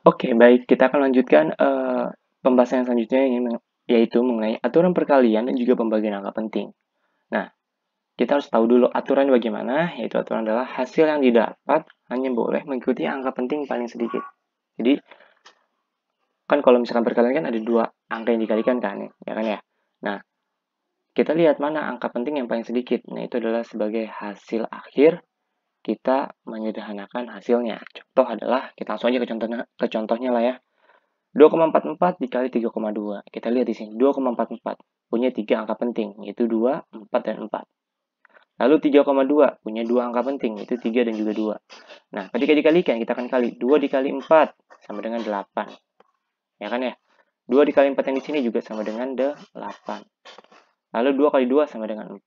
Oke, baik. Kita akan lanjutkan uh, pembahasan yang selanjutnya yang yaitu mengenai aturan perkalian dan juga pembagian angka penting. Nah, kita harus tahu dulu aturan bagaimana, yaitu aturan adalah hasil yang didapat hanya boleh mengikuti angka penting paling sedikit. Jadi, kan kalau misalkan perkalian kan ada dua angka yang dikalikan kan, ya kan ya? Nah, kita lihat mana angka penting yang paling sedikit. Nah, itu adalah sebagai hasil akhir kita menyederhanakan hasilnya toh adalah kita langsung aja ke contohnya ke contohnya lah ya 2,44 dikali 3,2 kita lihat di sini 2,44 punya tiga angka penting yaitu 2 4 dan 4 lalu 3,2 punya dua angka penting yaitu 3 dan juga 2 nah ketika dikalikan kita akan kali 2 dikali 4 sama dengan 8 ya kan ya 2 dikali 4 yang di sini juga sama dengan 8 lalu 2 kali 2 sama dengan 4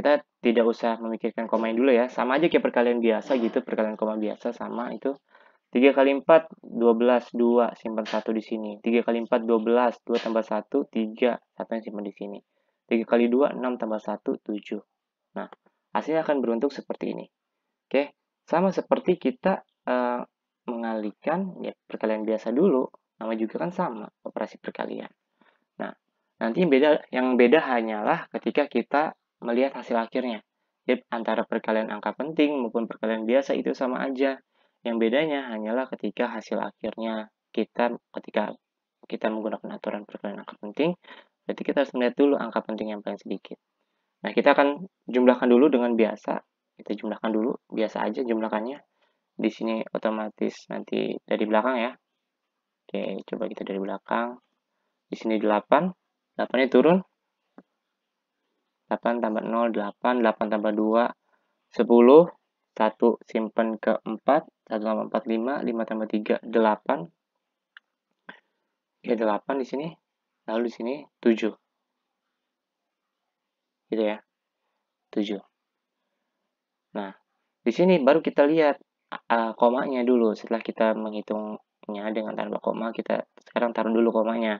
kita tidak usah memikirkan komanya dulu ya sama aja kayak perkalian biasa gitu perkalian koma biasa sama itu 3 kali 4, 12, 2, simpan 1 di sini. 3 kali 4, 12, 2 tambah 1, 3, 1 yang simpan di sini. 3 kali 2, 6 tambah 1, 7. Nah, hasilnya akan beruntung seperti ini. Oke, sama seperti kita uh, mengalihkan ya, perkalian biasa dulu, nama juga kan sama, operasi perkalian. Nah, nanti yang beda, yang beda hanyalah ketika kita melihat hasil akhirnya. Jadi antara perkalian angka penting maupun perkalian biasa itu sama aja. Yang bedanya hanyalah ketika hasil akhirnya kita ketika kita menggunakan aturan perkalian angka penting, berarti kita harus melihat dulu angka penting yang paling sedikit. Nah, kita akan jumlahkan dulu dengan biasa. Kita jumlahkan dulu, biasa aja jumlahkannya. Di sini otomatis nanti dari belakang ya. Oke, coba kita dari belakang. Di sini 8. 8-nya turun. 8 tambah 0, 8, 8 tambah 2, 10, 1 simpan ke 4, 1 tambah 4, 5, 5 tambah 3, 8, ya 8 di sini, lalu di sini 7, gitu ya, 7. Nah, di sini baru kita lihat uh, komanya dulu, setelah kita menghitungnya dengan tanpa koma, kita sekarang taruh dulu komanya.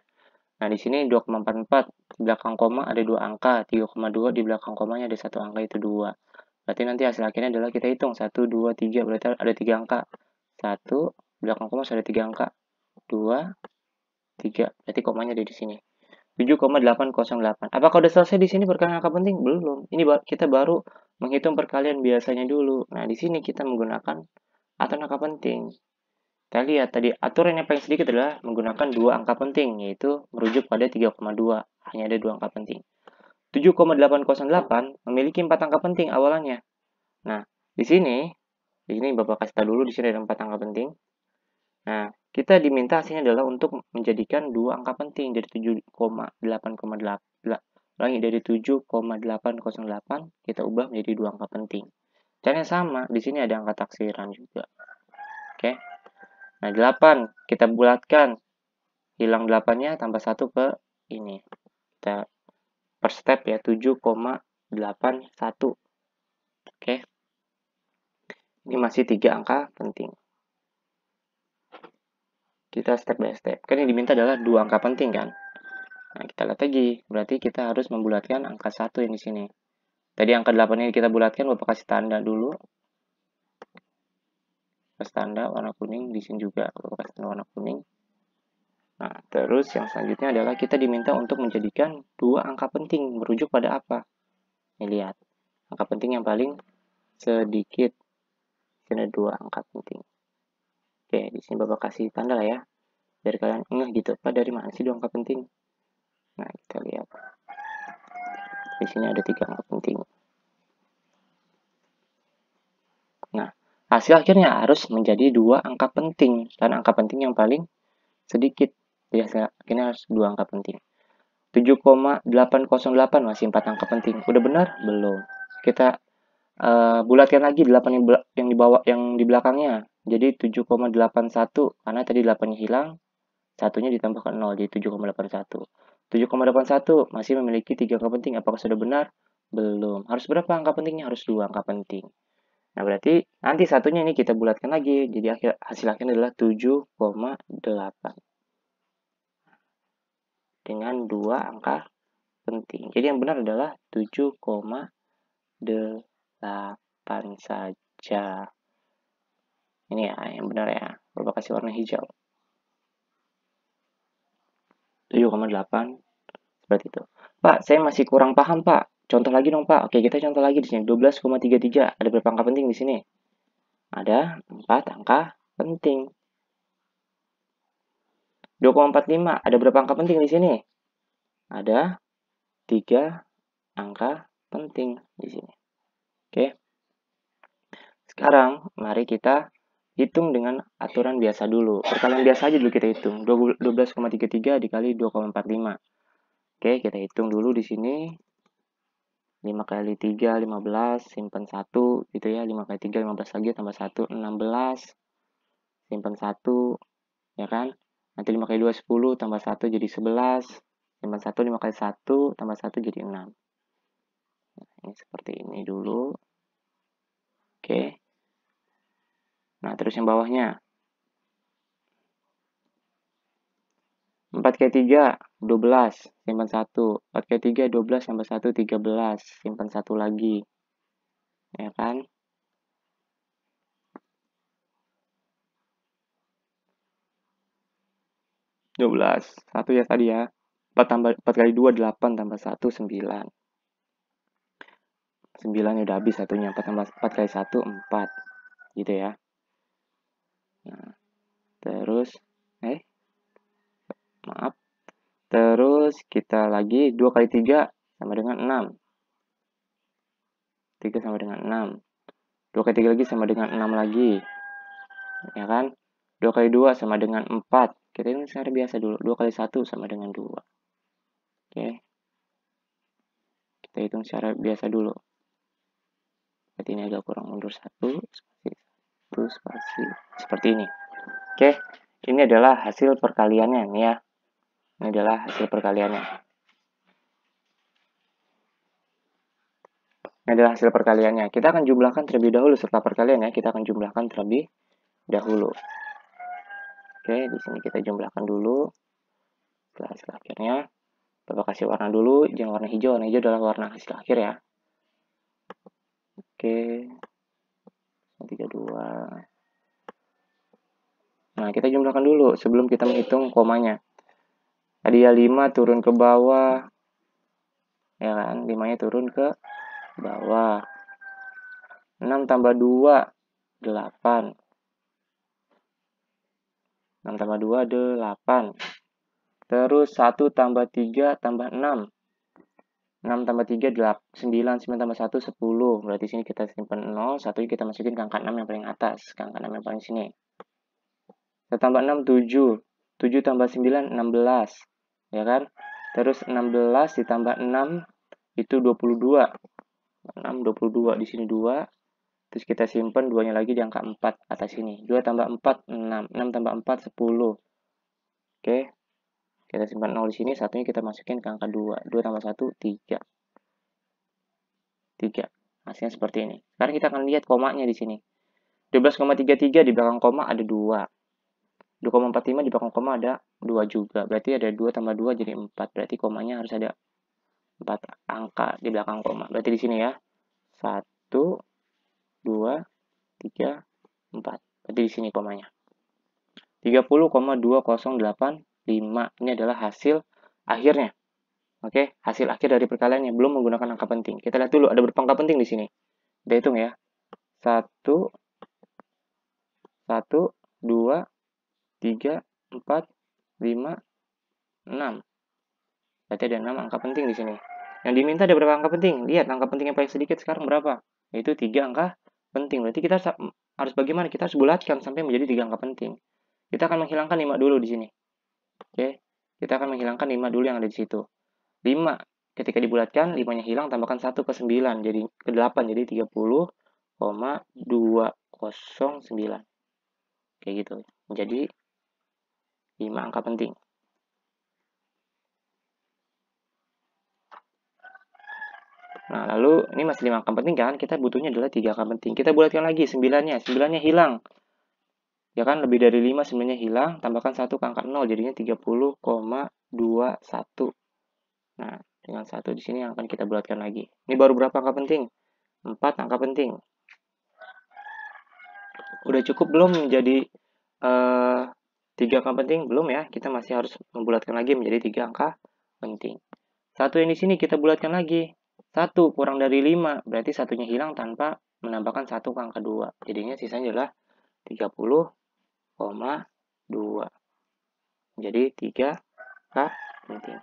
Nah, di sini 2,44 di belakang koma ada dua angka, 3,2 di belakang komanya ada satu angka itu 2. Berarti nanti hasil akhirnya adalah kita hitung 1 2 3 berarti ada tiga angka. 1 belakang koma sudah ada tiga angka. 2 3 berarti komanya ada di sini. 7,808. Apakah udah selesai di sini perkalian angka penting? Belum. Ini kita baru menghitung perkalian biasanya dulu. Nah, di sini kita menggunakan atau angka penting. Kita lihat tadi, aturan yang paling sedikit adalah menggunakan dua angka penting, yaitu merujuk pada 3,2. Hanya ada dua angka penting. 7,808 memiliki empat angka penting awalannya. Nah, di sini, di sini Bapak kasih tahu dulu, di sini ada empat angka penting. Nah, kita diminta hasilnya adalah untuk menjadikan dua angka penting dari 7,808 lagi dari 7,808 kita ubah menjadi dua angka penting. Caranya sama, di sini ada angka taksiran juga. Oke. Okay. Nah, 8 kita bulatkan. Hilang 8-nya tambah 1 ke ini. Kita per step ya 7,81. Oke. Ini masih tiga angka penting. Kita step by step. Kan yang diminta adalah dua angka penting kan? Nah, kita lihat lagi. Berarti kita harus membulatkan angka satu yang di sini. Tadi angka 8 ini kita bulatkan, Bapak kasih tanda dulu bekas tanda warna kuning di sini juga bekas tanda warna kuning nah terus yang selanjutnya adalah kita diminta untuk menjadikan dua angka penting merujuk pada apa ini lihat angka penting yang paling sedikit sini dua angka penting oke di sini bapak kasih tanda lah ya dari kalian ingat gitu pak dari mana sih dua angka penting nah kita lihat di sini ada tiga angka penting nah Hasil akhirnya harus menjadi dua angka penting, dan angka penting yang paling sedikit. Jadi akhirnya harus dua angka penting. 7,808 masih empat angka penting. Udah benar? Belum. Kita uh, bulatkan lagi 8 yang, yang dibawa yang di belakangnya. Jadi 7,81 karena tadi 8-nya hilang, satunya ditambahkan 0 jadi 7,81. 7,81 masih memiliki tiga angka penting. Apakah sudah benar? Belum. Harus berapa angka pentingnya? Harus dua angka penting. Nah, berarti nanti satunya ini kita bulatkan lagi. Jadi akhir, hasil akhirnya adalah 7,8. Dengan dua angka penting. Jadi yang benar adalah 7,8 saja. Ini ya, yang benar ya. berapa kasih warna hijau. 7,8 seperti itu. Pak, saya masih kurang paham, Pak. Contoh lagi dong Pak. Oke, kita contoh lagi di sini. 12,33. Ada berapa angka penting di sini? Ada 4 angka penting. 2,45. Ada berapa angka penting di sini? Ada 3 angka penting di sini. Oke. Sekarang, mari kita hitung dengan aturan biasa dulu. Perkalian biasa aja dulu kita hitung. 12,33 dikali 2,45. Oke, kita hitung dulu di sini. 5 kali 3 15 simpan 1 gitu ya 5 kali 3 15 lagi tambah 1 16 simpan 1 ya kan nanti 5 kali 2 10 tambah 1 jadi 11 simpan 1 5 kali 1 tambah 1 jadi 6 nah, ini seperti ini dulu oke nah terus yang bawahnya 4K3 12 simpan 1 4K3 12 simpan 1 13 simpan 1 lagi ya kan dua belas satu ya tadi ya empat tambah empat kali dua delapan tambah satu sembilan sembilan ya udah habis satunya empat tambah empat kali satu empat gitu ya nah terus eh maaf terus kita lagi 2 kali 3 sama dengan 6 3 sama dengan 6 2 kali 3 lagi sama dengan 6 lagi ya kan 2 kali 2 sama dengan 4 kita ini secara biasa dulu 2 kali 1 sama dengan 2 oke okay. kita hitung secara biasa dulu berarti ini agak kurang mundur 1 1 spasi seperti ini oke okay. ini adalah hasil perkaliannya nih ya ini adalah hasil perkaliannya. Ini adalah hasil perkaliannya. Kita akan jumlahkan terlebih dahulu serta perkaliannya Kita akan jumlahkan terlebih dahulu. Oke, di sini kita jumlahkan dulu. Setelah hasil akhirnya. Bapak kasih warna dulu, jangan warna hijau. Warna hijau adalah warna hasil akhir ya. Oke. 32. Nah, kita jumlahkan dulu sebelum kita menghitung komanya dia 5 turun ke bawah ya kan 5 nya turun ke bawah 6 tambah 2 8 6 tambah 2 8 terus 1 tambah 3 tambah 6 6 tambah 3 8, 9 9 tambah 1 10 berarti sini kita simpan 0 1 kita masukin ke angka 6 yang paling atas ke angka 6 yang paling sini kita tambah 6 7 7 tambah 9 16 ya kan terus 16 ditambah 6 itu 22 6 22 di sini 2 terus kita simpan duanya lagi di angka 4 atas sini 2 tambah 4 6 6 tambah 4 10 oke kita simpan 0 di sini satunya kita masukin ke angka 2 2 tambah 1 3 3 hasilnya seperti ini sekarang kita akan lihat komanya di sini 12,33 di belakang koma ada 2 2,45 di belakang koma ada 2 juga. Berarti ada 2 tambah 2 jadi 4. Berarti komanya harus ada 4 angka di belakang koma. Berarti di sini ya. 1, 2, 3, 4. Berarti di sini komanya. 30,2085 ini adalah hasil akhirnya. Oke, hasil akhir dari perkalian yang belum menggunakan angka penting. Kita lihat dulu ada berapa angka penting di sini. Kita hitung ya. 1 1 2 3 4 5, 6. Berarti ada 6 angka penting di sini. Yang diminta ada berapa angka penting? Lihat angka penting yang paling sedikit sekarang berapa? Yaitu 3 angka penting. Berarti kita harus bagaimana? Kita harus bulatkan sampai menjadi 3 angka penting. Kita akan menghilangkan 5 dulu di sini. Oke. Kita akan menghilangkan 5 dulu yang ada di situ. 5 ketika dibulatkan 5-nya hilang tambahkan 1 ke 9 jadi ke 8 jadi 30,209. Kayak gitu. Jadi 5 angka penting. Nah, lalu ini masih 5 angka penting kan? Kita butuhnya adalah 3 angka penting. Kita bulatkan lagi 9-nya. 9-nya hilang. Ya kan, lebih dari 5 sebenarnya hilang. Tambahkan 1 ke angka 0, jadinya 30,21. Nah, dengan 1 di sini yang akan kita bulatkan lagi. Ini baru berapa angka penting? 4 angka penting. Udah cukup belum menjadi uh, Tiga angka penting belum ya, kita masih harus membulatkan lagi menjadi tiga angka penting. Satu yang di sini kita bulatkan lagi. Satu kurang dari lima, berarti satunya hilang tanpa menambahkan satu ke angka dua. Jadinya sisanya adalah 30,2. Jadi 3 angka penting.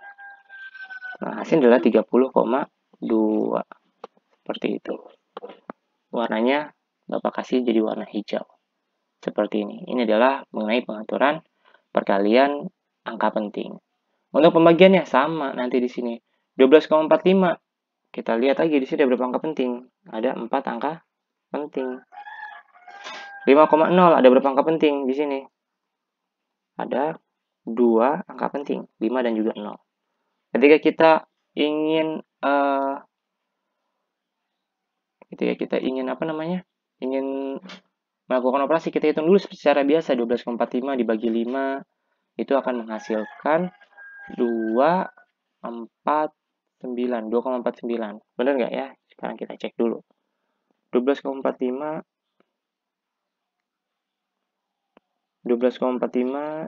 Nah, hasilnya adalah 30,2. Seperti itu. Warnanya Bapak kasih jadi warna hijau seperti ini. Ini adalah mengenai pengaturan perkalian angka penting. Untuk pembagiannya sama nanti di sini. 12,45. Kita lihat lagi di sini ada berapa angka penting. Ada 4 angka penting. 5,0 ada berapa angka penting di sini? Ada 2 angka penting, 5 dan juga 0. Ketika kita ingin uh, ketika kita ingin apa namanya? Ingin melakukan operasi kita hitung dulu secara biasa 12,45 dibagi 5 itu akan menghasilkan 249 2,49 benar nggak ya sekarang kita cek dulu 12,45 12,45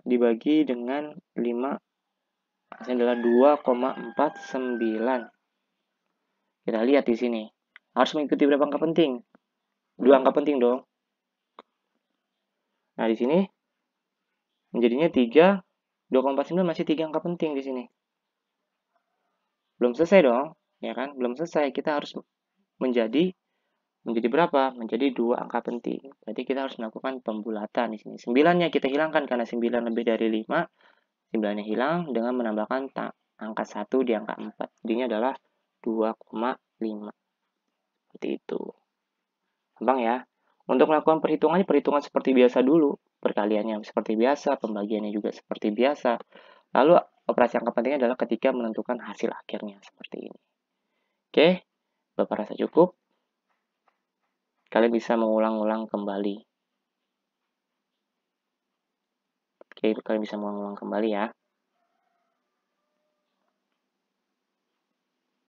dibagi dengan 5 hasilnya adalah 2,49 kita lihat di sini harus mengikuti berapa angka penting dua angka penting dong Nah, di sini menjadinya 3, 2,49 masih 3 angka penting di sini. Belum selesai dong, ya kan? Belum selesai, kita harus menjadi menjadi berapa? Menjadi 2 angka penting. Berarti kita harus melakukan pembulatan di sini. 9-nya kita hilangkan karena 9 lebih dari 5. 9-nya hilang dengan menambahkan angka 1 di angka 4. Jadinya adalah 2,5. Seperti itu. Gampang ya? Untuk melakukan perhitungannya, perhitungan seperti biasa dulu. Perkaliannya seperti biasa, pembagiannya juga seperti biasa. Lalu operasi yang pentingnya adalah ketika menentukan hasil akhirnya seperti ini. Oke, Bapak rasa cukup. Kalian bisa mengulang-ulang kembali. Oke, kalian bisa mengulang-ulang kembali ya.